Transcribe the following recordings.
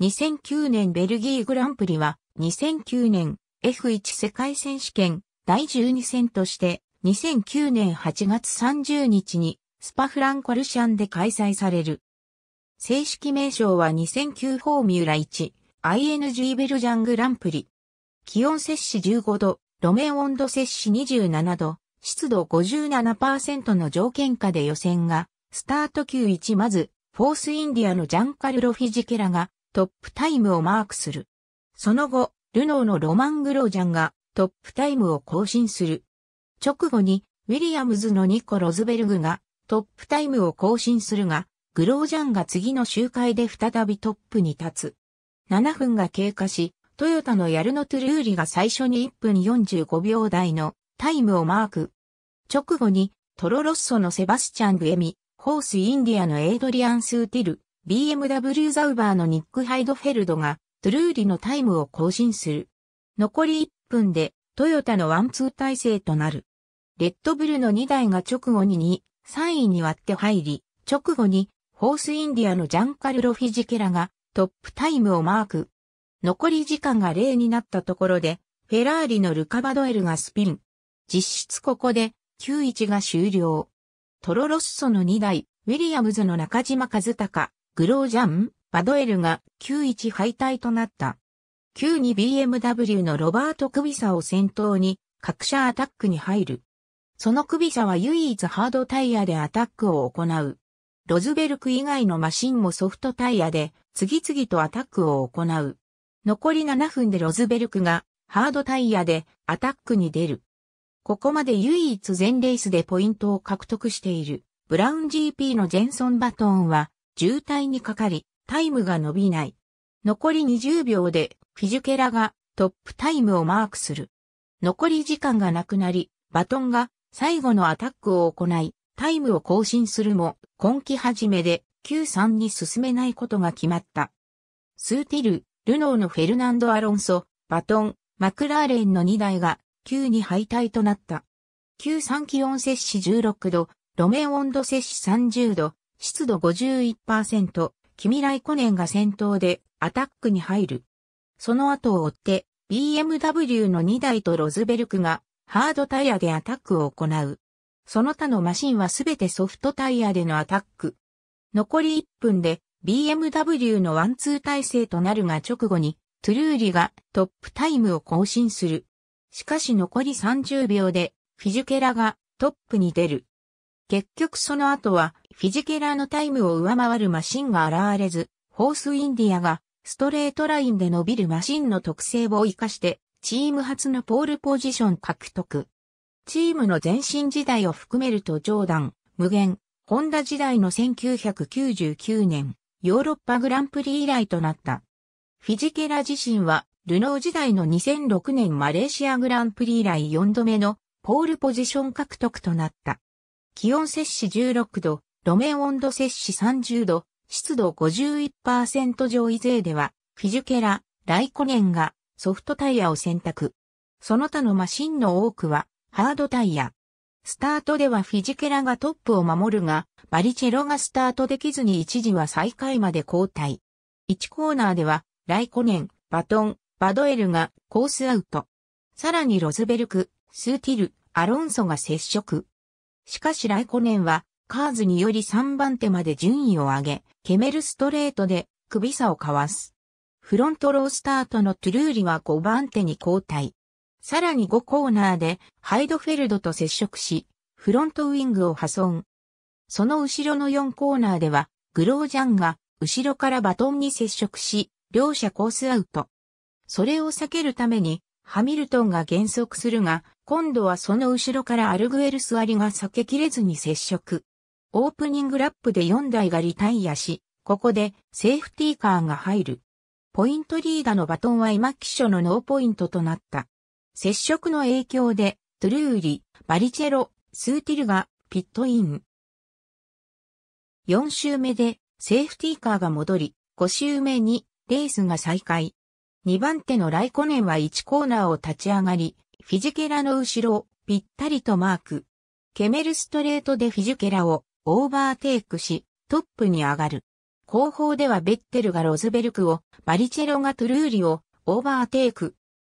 2009年ベルギーグランプリは、2009年 F1 世界選手権第12戦として、2009年8月30日にスパフランコルシャンで開催される。正式名称は2009フォーミュラ1 ING ベルジャングランプリ。気温摂氏15度、路面温度摂氏27度、湿度57%の条件下で予選が、スタート級1まず、フォースインディアのジャンカルロ・フィジケラがトップタイムをマークする。その後、ルノーのロマン・グロージャンがトップタイムを更新する。直後に、ウィリアムズのニコ・ロズベルグがトップタイムを更新するが、グロージャンが次の周回で再びトップに立つ。7分が経過し、トヨタのヤルノ・トゥルーリが最初に1分45秒台のタイムをマーク。直後に、トロロッソのセバスチャン・グエミ、ホース・インディアのエイドリアン・スーティル、BMW ザウバーのニック・ハイドフェルドが、トゥルーリのタイムを更新する。残り1分で、トヨタのワンツー体制となる。レッドブルの2台が直後に2、3位に割って入り、直後に、ホースインディアのジャンカルロ・フィジケラが、トップタイムをマーク。残り時間が0になったところで、フェラーリのルカバドエルがスピン。実質ここで、91が終了。トロロッソの2台、ウィリアムズの中島和隆、グロージャン、バドエルが9-1敗退となった。9-2BMW のロバート・クビサを先頭に、各社アタックに入る。そのクビサは唯一ハードタイヤでアタックを行う。ロズベルク以外のマシンもソフトタイヤで次々とアタックを行う。残り7分でロズベルクがハードタイヤでアタックに出る。ここまで唯一全レースでポイントを獲得しているブラウン GP のジェンソン・バトンは渋滞にかかり、タイムが伸びない。残り20秒でフィジュケラがトップタイムをマークする。残り時間がなくなり、バトンが最後のアタックを行い、タイムを更新するも、今季初めで Q3 に進めないことが決まった。スーティル、ルノーのフェルナンド・アロンソ、バトン、マクラーレンの2台が Q に敗退となった。Q3 気温摂氏16度、路面温度摂氏30度、湿度51%、キミライコネンが先頭でアタックに入る。その後を追って BMW の2台とロズベルクがハードタイヤでアタックを行う。その他のマシンはすべてソフトタイヤでのアタック。残り1分で BMW のワンツー体制となるが直後にトゥルーリがトップタイムを更新する。しかし残り30秒でフィジュケラがトップに出る。結局その後は、フィジケラのタイムを上回るマシンが現れず、ホースインディアが、ストレートラインで伸びるマシンの特性を活かして、チーム初のポールポジション獲得。チームの前身時代を含めるとジョーダン、無限、ホンダ時代の1999年、ヨーロッパグランプリ以来となった。フィジケラ自身は、ルノー時代の2006年マレーシアグランプリ以来4度目のポールポジション獲得となった。気温摂氏16度、路面温度摂氏30度、湿度51%上位勢では、フィジュケラ、ライコネンがソフトタイヤを選択。その他のマシンの多くはハードタイヤ。スタートではフィジケラがトップを守るが、バリチェロがスタートできずに一時は最下位まで交代。1コーナーでは、ライコネン、バトン、バドエルがコースアウト。さらにロズベルク、スーティル、アロンソが接触。しかしライコネンは、カーズにより3番手まで順位を上げ、ケメルストレートで首差をかわす。フロントロースタートのトゥルーリは5番手に交代。さらに5コーナーでハイドフェルドと接触し、フロントウィングを破損。その後ろの4コーナーでは、グロージャンが後ろからバトンに接触し、両者コースアウト。それを避けるために、ハミルトンが減速するが、今度はその後ろからアルグエルスアリが避けきれずに接触。オープニングラップで4台がリタイアし、ここでセーフティーカーが入る。ポイントリーダーのバトンは今騎書のノーポイントとなった。接触の影響で、トゥルーリ、バリチェロ、スーティルがピットイン。4周目でセーフティーカーが戻り、5周目にレースが再開。2番手のライコネンは1コーナーを立ち上がり、フィジケラの後ろをぴったりとマーク。ケメルストレートでフィジケラをオーバーテイクし、トップに上がる。後方ではベッテルがロズベルクを、バリチェロがトゥルーリをオーバーテイク。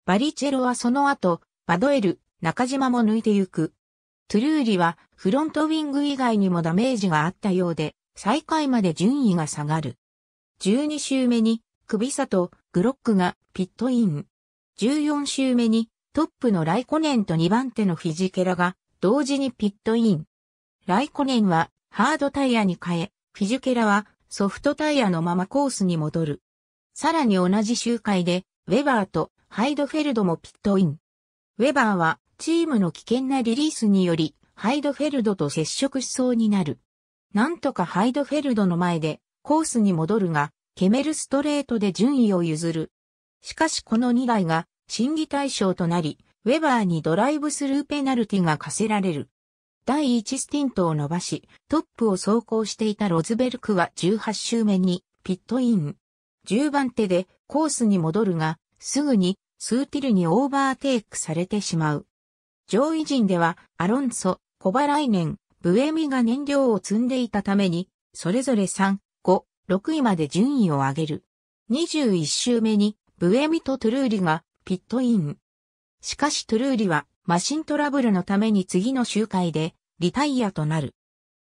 バリチェロはその後、バドエル、中島も抜いてゆく。トゥルーリはフロントウィング以外にもダメージがあったようで、最下位まで順位が下がる。12周目に、首里、グロックがピットイン。14周目にトップのライコネンと2番手のフィジケラが同時にピットイン。ライコネンはハードタイヤに変え、フィジケラはソフトタイヤのままコースに戻る。さらに同じ周回でウェバーとハイドフェルドもピットイン。ウェバーはチームの危険なリリースによりハイドフェルドと接触しそうになる。なんとかハイドフェルドの前でコースに戻るが、ケメルストレートで順位を譲る。しかしこの2台が審議対象となり、ウェバーにドライブスルーペナルティが課せられる。第1スティントを伸ばし、トップを走行していたロズベルクは18周目にピットイン。10番手でコースに戻るが、すぐにスーティルにオーバーテイクされてしまう。上位陣ではアロンソ、コバライネン、ブエミが燃料を積んでいたために、それぞれ3、6位まで順位を上げる。21周目に、ブエミとトゥルーリがピットイン。しかしトゥルーリは、マシントラブルのために次の周回で、リタイアとなる。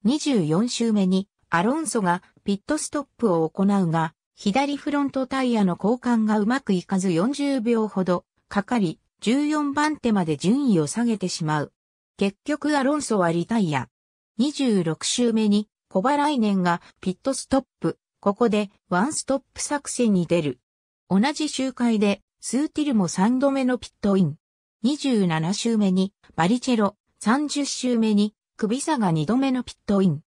24周目に、アロンソがピットストップを行うが、左フロントタイヤの交換がうまくいかず40秒ほどかかり、14番手まで順位を下げてしまう。結局アロンソはリタイア。26周目に小原来年がピットストップここでワンストップ作戦に出る。同じ周回でスーティルも3度目のピットイン。27周目にバリチェロ、30周目にクビサが2度目のピットイン。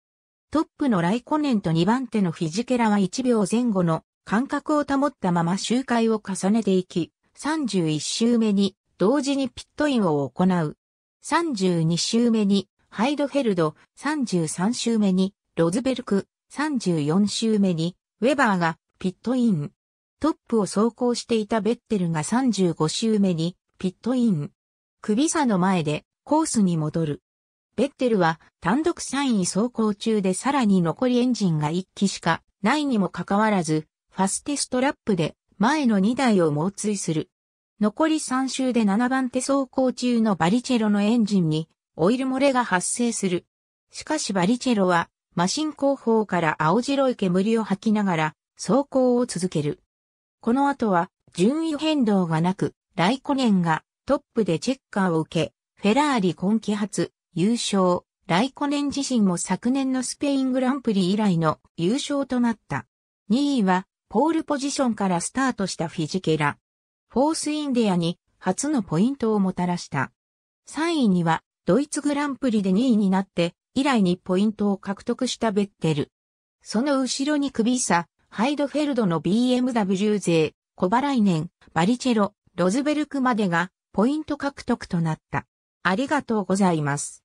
トップのライコネンと2番手のフィジケラは1秒前後の間隔を保ったまま周回を重ねていき、31周目に同時にピットインを行う。32周目にハイドフェルド、33周目にロズベルク、34周目に、ウェバーがピットイン。トップを走行していたベッテルが35周目に、ピットイン。首差の前でコースに戻る。ベッテルは単独3位走行中でさらに残りエンジンが1機しかないにもかかわらず、ファステストラップで前の2台を猛追する。残り3周で7番手走行中のバリチェロのエンジンにオイル漏れが発生する。しかしバリチェロはマシン後方から青白い煙を吐きながら走行を続ける。この後は順位変動がなく、ライコネンがトップでチェッカーを受け、フェラーリ今季初優勝、ライコネン自身も昨年のスペイングランプリ以来の優勝となった。2位はポールポジションからスタートしたフィジケラ。フォースインディアに初のポイントをもたらした。3位にはドイツグランプリで2位になって以来にポイントを獲得したベッテル。その後ろにクビサ、ハイドフェルドの BMW 勢、コバライネン、バリチェロ、ロズベルクまでがポイント獲得となった。ありがとうございます。